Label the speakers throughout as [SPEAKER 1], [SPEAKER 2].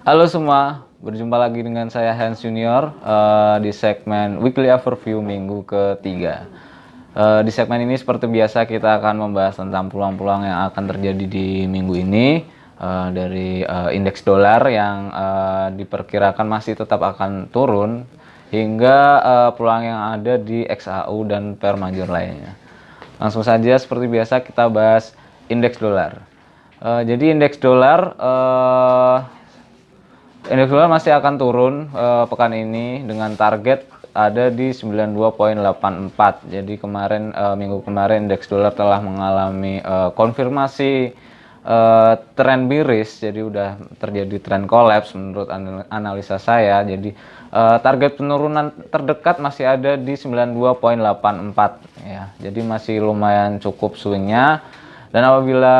[SPEAKER 1] Halo semua, berjumpa lagi dengan saya Hans Junior uh, di segmen Weekly Overview minggu ketiga. Uh, di segmen ini seperti biasa kita akan membahas tentang peluang-peluang yang akan terjadi di minggu ini uh, dari uh, indeks dolar yang uh, diperkirakan masih tetap akan turun hingga uh, peluang yang ada di XAU dan pair major lainnya. Langsung saja seperti biasa kita bahas indeks dolar. Uh, jadi indeks dolar uh, Indeks dolar masih akan turun uh, pekan ini dengan target ada di 92.84. Jadi kemarin uh, minggu kemarin indeks dolar telah mengalami uh, konfirmasi uh, tren bearish. Jadi udah terjadi tren collapse menurut analisa saya. Jadi uh, target penurunan terdekat masih ada di 92.84 ya. Jadi masih lumayan cukup swingnya. Dan apabila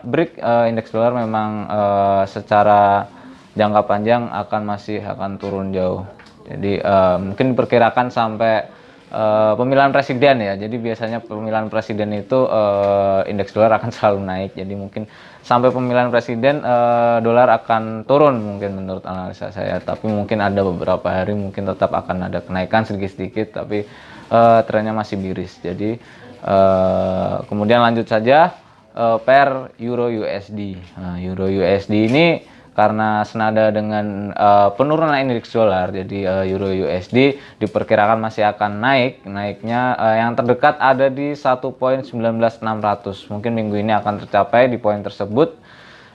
[SPEAKER 1] break uh, indeks dolar memang uh, secara jangka panjang akan masih akan turun jauh. Jadi uh, mungkin diperkirakan sampai uh, pemilihan presiden ya. Jadi biasanya pemilihan presiden itu uh, indeks dolar akan selalu naik. Jadi mungkin sampai pemilihan presiden uh, dolar akan turun mungkin menurut analisa saya. Tapi mungkin ada beberapa hari mungkin tetap akan ada kenaikan sedikit-sedikit. Tapi uh, trennya masih biris. Jadi uh, kemudian lanjut saja uh, per euro USD. Nah, euro USD ini karena senada dengan uh, penurunan indeks dolar jadi uh, euro USD diperkirakan masih akan naik naiknya uh, yang terdekat ada di 1.19600 mungkin minggu ini akan tercapai di poin tersebut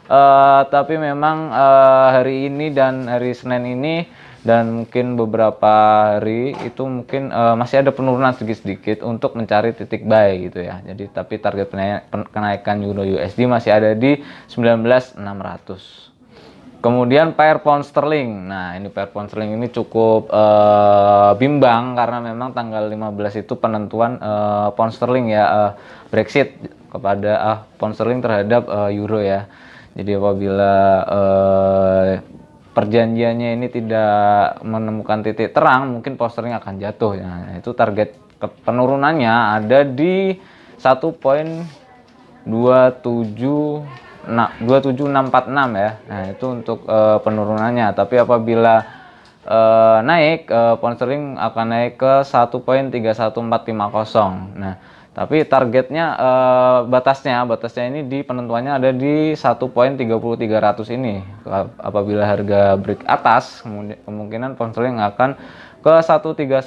[SPEAKER 1] uh, tapi memang uh, hari ini dan hari Senin ini dan mungkin beberapa hari itu mungkin uh, masih ada penurunan sedikit-sedikit untuk mencari titik buy gitu ya. Jadi tapi target kenaikan euro USD masih ada di 19600. Kemudian pair pound sterling. Nah, ini pair pound sterling ini cukup uh, bimbang karena memang tanggal 15 itu penentuan uh, pound sterling ya uh, Brexit kepada uh, pound sterling terhadap uh, euro ya. Jadi apabila uh, perjanjiannya ini tidak menemukan titik terang, mungkin pound sterling akan jatuh. Nah, itu target penurunannya ada di 1.27 nah, 27646 ya. Nah, itu untuk uh, penurunannya. Tapi apabila uh, naik, uh, pound sterling akan naik ke 1.31450. Nah, tapi targetnya uh, batasnya, batasnya ini di penentuannya ada di 1.3300 ini. Apabila harga break atas, kemungkinan pound sterling akan ke 131.450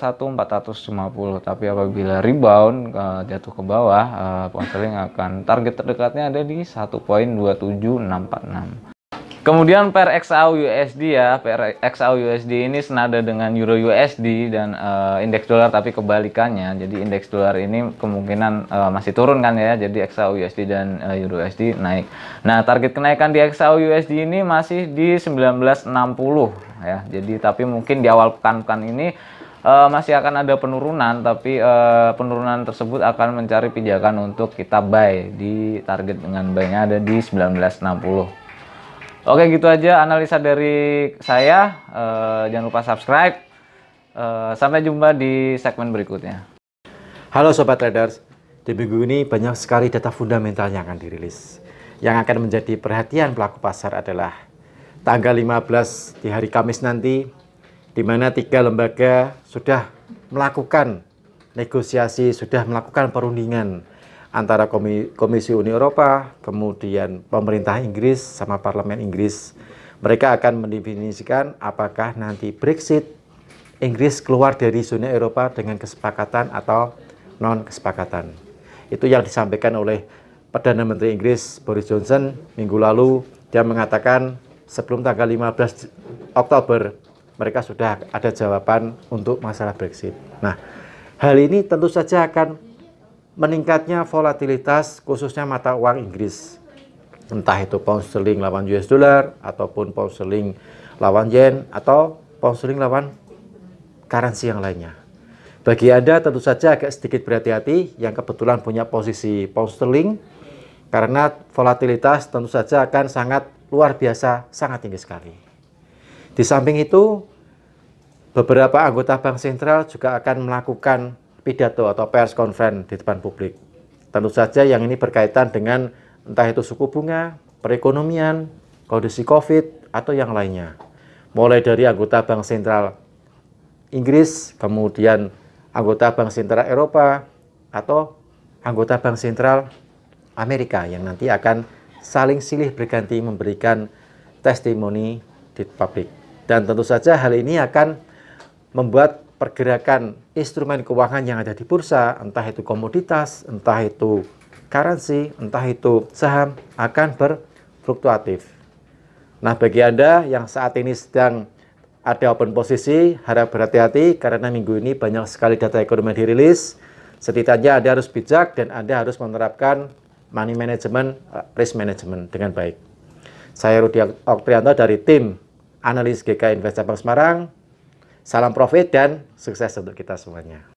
[SPEAKER 1] tapi apabila rebound uh, jatuh ke bawah uh, eh, ponseling akan target terdekatnya ada di 1.27646 Kemudian per XAU USD ya, per XAU USD ini senada dengan Euro USD dan uh, indeks dolar tapi kebalikannya. Jadi indeks dolar ini kemungkinan uh, masih turun kan ya. Jadi XAU USD dan uh, Euro USD naik. Nah, target kenaikan di XAU USD ini masih di 1960 ya. Jadi tapi mungkin di awal pekan-pekan ini uh, masih akan ada penurunan tapi uh, penurunan tersebut akan mencari pijakan untuk kita buy di target dengan buynya ada di 1960 Oke gitu aja analisa dari saya. Uh, jangan lupa subscribe. Uh, sampai jumpa di segmen berikutnya.
[SPEAKER 2] Halo Sobat Traders, di minggu ini banyak sekali data fundamental yang akan dirilis. Yang akan menjadi perhatian pelaku pasar adalah tanggal 15 di hari Kamis nanti, di mana tiga lembaga sudah melakukan negosiasi, sudah melakukan perundingan antara Komisi Uni Eropa, kemudian pemerintah Inggris sama parlemen Inggris. Mereka akan mendefinisikan apakah nanti Brexit Inggris keluar dari zona Eropa dengan kesepakatan atau non kesepakatan. Itu yang disampaikan oleh Perdana Menteri Inggris Boris Johnson minggu lalu dia mengatakan sebelum tanggal 15 Oktober mereka sudah ada jawaban untuk masalah Brexit. Nah, hal ini tentu saja akan meningkatnya volatilitas khususnya mata uang Inggris. Entah itu pound sterling lawan US dollar ataupun pound sterling lawan yen atau pound sterling lawan currency yang lainnya. Bagi Anda tentu saja agak sedikit berhati-hati yang kebetulan punya posisi pound sterling karena volatilitas tentu saja akan sangat luar biasa, sangat tinggi sekali. Di samping itu, beberapa anggota bank sentral juga akan melakukan pidato atau pers konferensi di depan publik. Tentu saja yang ini berkaitan dengan entah itu suku bunga, perekonomian, kondisi COVID, atau yang lainnya. Mulai dari anggota Bank Sentral Inggris, kemudian anggota Bank Sentral Eropa, atau anggota Bank Sentral Amerika yang nanti akan saling silih berganti memberikan testimoni di publik. Dan tentu saja hal ini akan membuat pergerakan instrumen keuangan yang ada di bursa, entah itu komoditas, entah itu currency, entah itu saham, akan berfluktuatif. Nah, bagi Anda yang saat ini sedang ada open posisi, harap berhati-hati karena minggu ini banyak sekali data ekonomi dirilis. Setidaknya Anda harus bijak dan Anda harus menerapkan money management, eh, risk management dengan baik. Saya Rudi Oktrianto dari tim analis GK Invest Cabang Semarang. Salam profit dan sukses untuk kita semuanya.